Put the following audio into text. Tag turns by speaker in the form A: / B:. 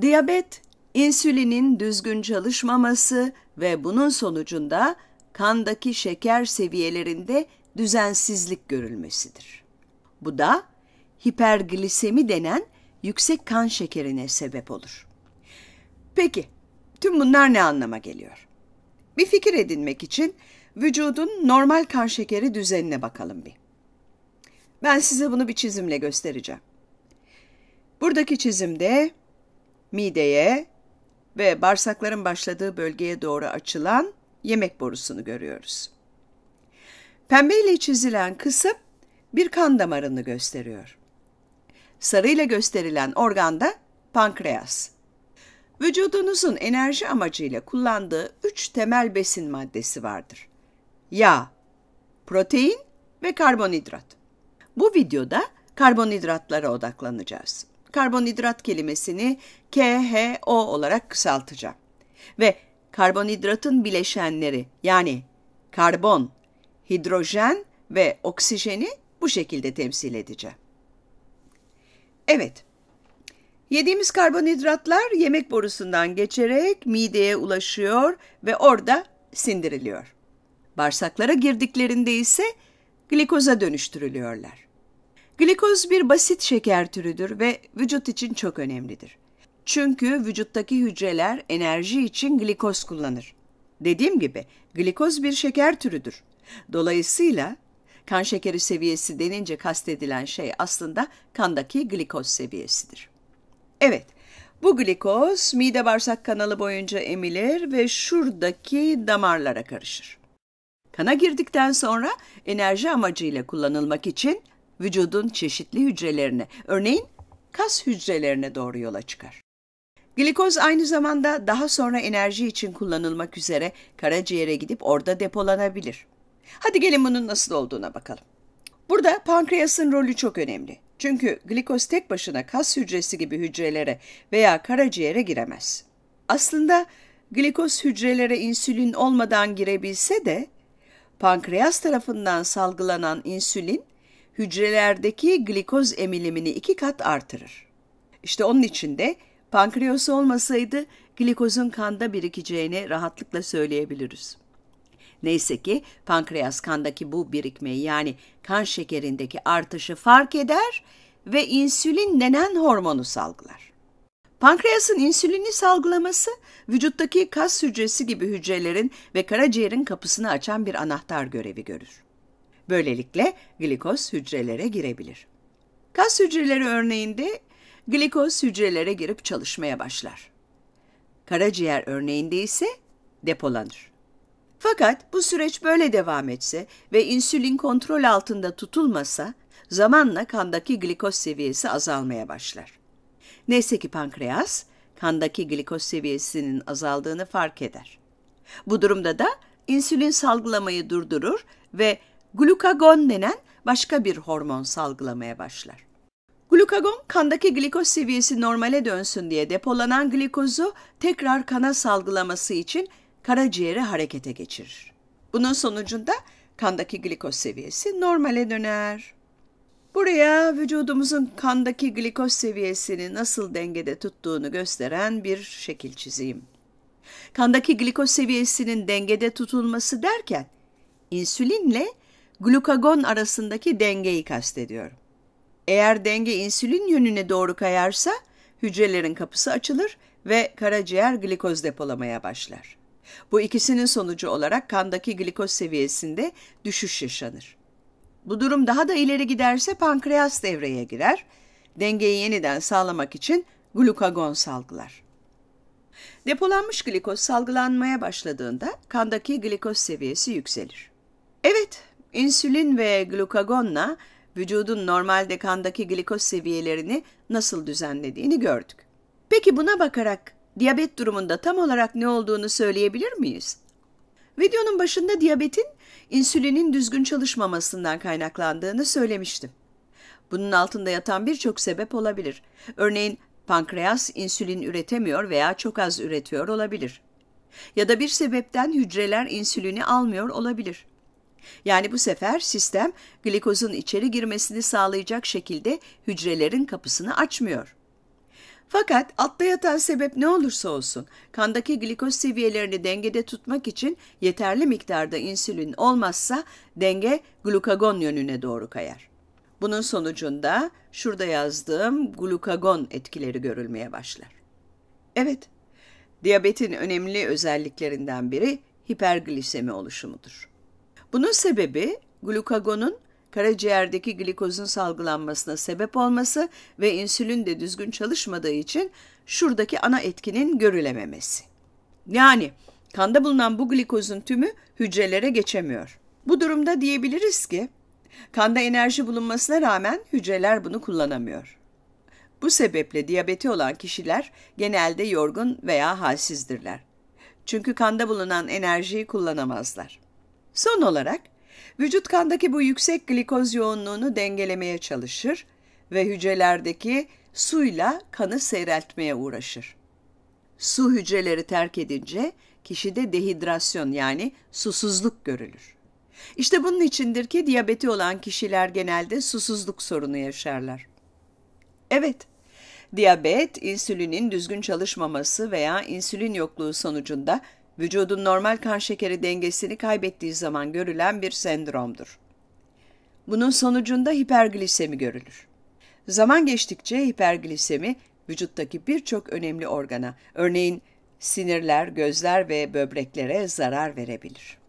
A: Diyabet, insülinin düzgün çalışmaması ve bunun sonucunda kandaki şeker seviyelerinde düzensizlik görülmesidir. Bu da hiperglisemi denen yüksek kan şekerine sebep olur. Peki, tüm bunlar ne anlama geliyor? Bir fikir edinmek için vücudun normal kan şekeri düzenine bakalım bir. Ben size bunu bir çizimle göstereceğim. Buradaki çizimde mideye ve bağırsakların başladığı bölgeye doğru açılan yemek borusunu görüyoruz. Pembe ile çizilen kısım bir kan damarını gösteriyor. Sarıyla gösterilen organ da pankreas. Vücudunuzun enerji amacıyla kullandığı üç temel besin maddesi vardır. Yağ, protein ve karbonhidrat. Bu videoda karbonhidratlara odaklanacağız karbonhidrat kelimesini KHO olarak kısaltacağım. Ve karbonhidratın bileşenleri yani karbon, hidrojen ve oksijeni bu şekilde temsil edeceğim. Evet, yediğimiz karbonhidratlar yemek borusundan geçerek mideye ulaşıyor ve orada sindiriliyor. Bağırsaklara girdiklerinde ise glikoza dönüştürülüyorlar. Glikoz bir basit şeker türüdür ve vücut için çok önemlidir. Çünkü vücuttaki hücreler enerji için glikoz kullanır. Dediğim gibi glikoz bir şeker türüdür. Dolayısıyla kan şekeri seviyesi denince kastedilen şey aslında kandaki glikoz seviyesidir. Evet, bu glikoz mide bağırsak kanalı boyunca emilir ve şuradaki damarlara karışır. Kana girdikten sonra enerji amacıyla kullanılmak için vücudun çeşitli hücrelerine, örneğin kas hücrelerine doğru yola çıkar. Glikoz aynı zamanda daha sonra enerji için kullanılmak üzere karaciğere gidip orada depolanabilir. Hadi gelin bunun nasıl olduğuna bakalım. Burada pankreasın rolü çok önemli. Çünkü glikoz tek başına kas hücresi gibi hücrelere veya karaciğere giremez. Aslında glikoz hücrelere insülin olmadan girebilse de pankreas tarafından salgılanan insülin hücrelerdeki glikoz emilimini iki kat artırır. İşte onun için de pankreas olmasaydı glikozun kanda birikeceğini rahatlıkla söyleyebiliriz. Neyse ki pankreas kandaki bu birikmeyi yani kan şekerindeki artışı fark eder ve insülin denen hormonu salgılar. Pankreasın insülini salgılaması vücuttaki kas hücresi gibi hücrelerin ve karaciğerin kapısını açan bir anahtar görevi görür. Böylelikle glikoz hücrelere girebilir. Kas hücreleri örneğinde glikoz hücrelere girip çalışmaya başlar. Karaciğer örneğinde ise depolanır. Fakat bu süreç böyle devam etse ve insülin kontrol altında tutulmasa zamanla kandaki glikoz seviyesi azalmaya başlar. Neyse ki pankreas kandaki glikoz seviyesinin azaldığını fark eder. Bu durumda da insülin salgılamayı durdurur ve glukagon denen başka bir hormon salgılamaya başlar. Glukagon kandaki glikoz seviyesi normale dönsün diye depolanan glikozu tekrar kana salgılaması için karaciğeri harekete geçirir. Bunun sonucunda kandaki glikoz seviyesi normale döner. Buraya vücudumuzun kandaki glikoz seviyesini nasıl dengede tuttuğunu gösteren bir şekil çizeyim. Kandaki glikoz seviyesinin dengede tutulması derken insülinle glukagon arasındaki dengeyi kastediyorum. Eğer denge insülin yönüne doğru kayarsa hücrelerin kapısı açılır ve karaciğer glikoz depolamaya başlar. Bu ikisinin sonucu olarak kandaki glikoz seviyesinde düşüş yaşanır. Bu durum daha da ileri giderse pankreas devreye girer, dengeyi yeniden sağlamak için glukagon salgılar. Depolanmış glikoz salgılanmaya başladığında kandaki glikoz seviyesi yükselir. Evet, İnsülin ve glukagonla vücudun normalde kandaki glikoz seviyelerini nasıl düzenlediğini gördük. Peki buna bakarak diyabet durumunda tam olarak ne olduğunu söyleyebilir miyiz? Videonun başında diyabetin insülinin düzgün çalışmamasından kaynaklandığını söylemiştim. Bunun altında yatan birçok sebep olabilir. Örneğin pankreas insülin üretemiyor veya çok az üretiyor olabilir. Ya da bir sebepten hücreler insülini almıyor olabilir. Yani bu sefer sistem glikozun içeri girmesini sağlayacak şekilde hücrelerin kapısını açmıyor. Fakat altta yatan sebep ne olursa olsun kandaki glikoz seviyelerini dengede tutmak için yeterli miktarda insülin olmazsa denge glukagon yönüne doğru kayar. Bunun sonucunda şurada yazdığım glukagon etkileri görülmeye başlar. Evet, diyabetin önemli özelliklerinden biri hiperglisemi oluşumudur. Bunun sebebi glukagonun karaciğerdeki glikozun salgılanmasına sebep olması ve insülin de düzgün çalışmadığı için şuradaki ana etkinin görülememesi. Yani kanda bulunan bu glikozun tümü hücrelere geçemiyor. Bu durumda diyebiliriz ki kanda enerji bulunmasına rağmen hücreler bunu kullanamıyor. Bu sebeple diyabeti olan kişiler genelde yorgun veya halsizdirler. Çünkü kanda bulunan enerjiyi kullanamazlar. Son olarak vücut kandaki bu yüksek glikoz yoğunluğunu dengelemeye çalışır ve hücrelerdeki suyla kanı seyreltmeye uğraşır. Su hücreleri terk edince kişide dehidrasyon yani susuzluk görülür. İşte bunun içindir ki diyabeti olan kişiler genelde susuzluk sorunu yaşarlar. Evet, diyabet, insülinin düzgün çalışmaması veya insülin yokluğu sonucunda vücudun normal kan şekeri dengesini kaybettiği zaman görülen bir sendromdur. Bunun sonucunda hiperglisemi görülür. Zaman geçtikçe hiperglisemi vücuttaki birçok önemli organa, örneğin sinirler, gözler ve böbreklere zarar verebilir.